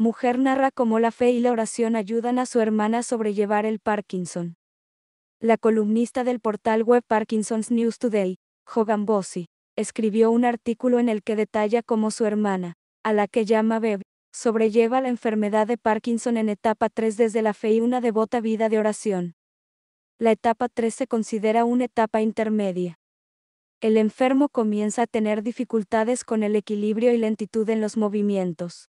mujer narra cómo la fe y la oración ayudan a su hermana a sobrellevar el Parkinson. La columnista del portal web Parkinson's News Today, Hogan Bossi, escribió un artículo en el que detalla cómo su hermana, a la que llama Bev, sobrelleva la enfermedad de Parkinson en etapa 3 desde la fe y una devota vida de oración. La etapa 3 se considera una etapa intermedia. El enfermo comienza a tener dificultades con el equilibrio y lentitud en los movimientos.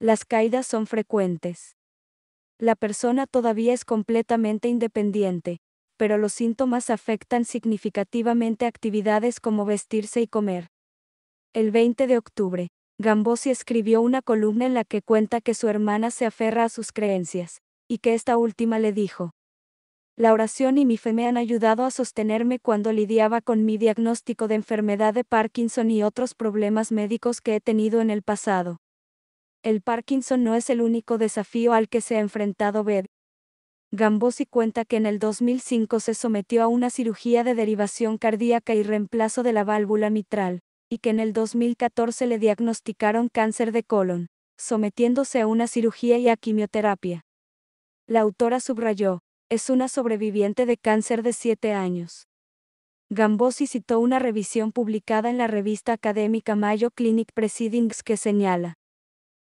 Las caídas son frecuentes. La persona todavía es completamente independiente, pero los síntomas afectan significativamente actividades como vestirse y comer. El 20 de octubre, Gambosi escribió una columna en la que cuenta que su hermana se aferra a sus creencias, y que esta última le dijo, la oración y mi fe me han ayudado a sostenerme cuando lidiaba con mi diagnóstico de enfermedad de Parkinson y otros problemas médicos que he tenido en el pasado el Parkinson no es el único desafío al que se ha enfrentado Bed. Gambosi cuenta que en el 2005 se sometió a una cirugía de derivación cardíaca y reemplazo de la válvula mitral, y que en el 2014 le diagnosticaron cáncer de colon, sometiéndose a una cirugía y a quimioterapia. La autora subrayó, es una sobreviviente de cáncer de 7 años. Gambosi citó una revisión publicada en la revista académica Mayo Clinic Proceedings que señala,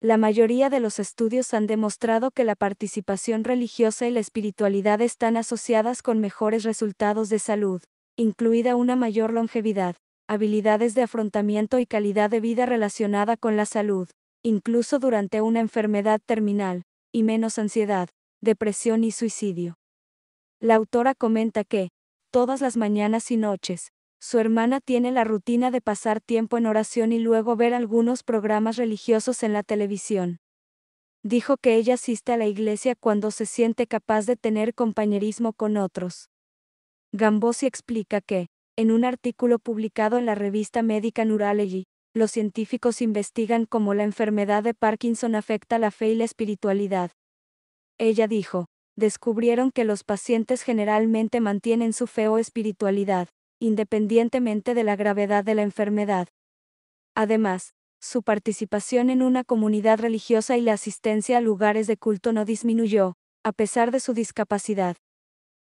la mayoría de los estudios han demostrado que la participación religiosa y la espiritualidad están asociadas con mejores resultados de salud, incluida una mayor longevidad, habilidades de afrontamiento y calidad de vida relacionada con la salud, incluso durante una enfermedad terminal, y menos ansiedad, depresión y suicidio. La autora comenta que, todas las mañanas y noches, su hermana tiene la rutina de pasar tiempo en oración y luego ver algunos programas religiosos en la televisión. Dijo que ella asiste a la iglesia cuando se siente capaz de tener compañerismo con otros. Gambosi explica que, en un artículo publicado en la revista médica Neurology, los científicos investigan cómo la enfermedad de Parkinson afecta la fe y la espiritualidad. Ella dijo, descubrieron que los pacientes generalmente mantienen su fe o espiritualidad, independientemente de la gravedad de la enfermedad. Además, su participación en una comunidad religiosa y la asistencia a lugares de culto no disminuyó, a pesar de su discapacidad.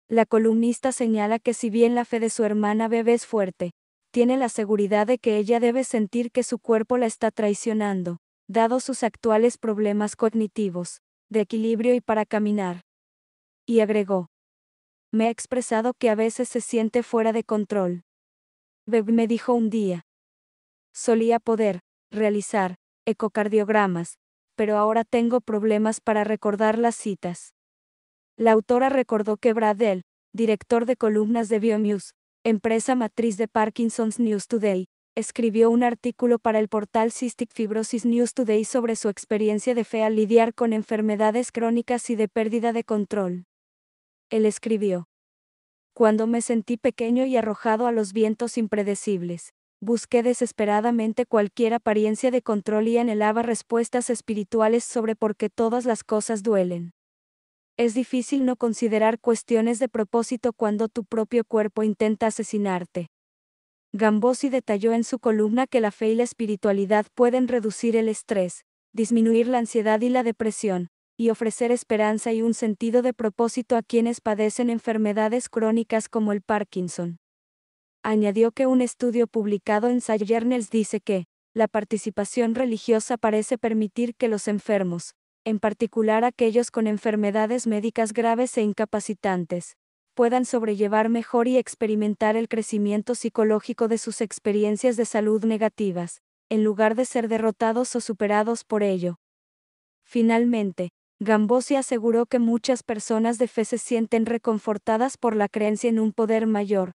La columnista señala que si bien la fe de su hermana bebé es fuerte, tiene la seguridad de que ella debe sentir que su cuerpo la está traicionando, dados sus actuales problemas cognitivos, de equilibrio y para caminar. Y agregó, me ha expresado que a veces se siente fuera de control. Beb me dijo un día. Solía poder realizar ecocardiogramas, pero ahora tengo problemas para recordar las citas. La autora recordó que Bradell, director de columnas de BioNews, empresa matriz de Parkinson's News Today, escribió un artículo para el portal Cystic Fibrosis News Today sobre su experiencia de fe al lidiar con enfermedades crónicas y de pérdida de control él escribió. Cuando me sentí pequeño y arrojado a los vientos impredecibles, busqué desesperadamente cualquier apariencia de control y anhelaba respuestas espirituales sobre por qué todas las cosas duelen. Es difícil no considerar cuestiones de propósito cuando tu propio cuerpo intenta asesinarte. Gambosi detalló en su columna que la fe y la espiritualidad pueden reducir el estrés, disminuir la ansiedad y la depresión, y ofrecer esperanza y un sentido de propósito a quienes padecen enfermedades crónicas como el Parkinson. Añadió que un estudio publicado en Journals dice que, la participación religiosa parece permitir que los enfermos, en particular aquellos con enfermedades médicas graves e incapacitantes, puedan sobrellevar mejor y experimentar el crecimiento psicológico de sus experiencias de salud negativas, en lugar de ser derrotados o superados por ello. Finalmente, Gambosi aseguró que muchas personas de fe se sienten reconfortadas por la creencia en un poder mayor,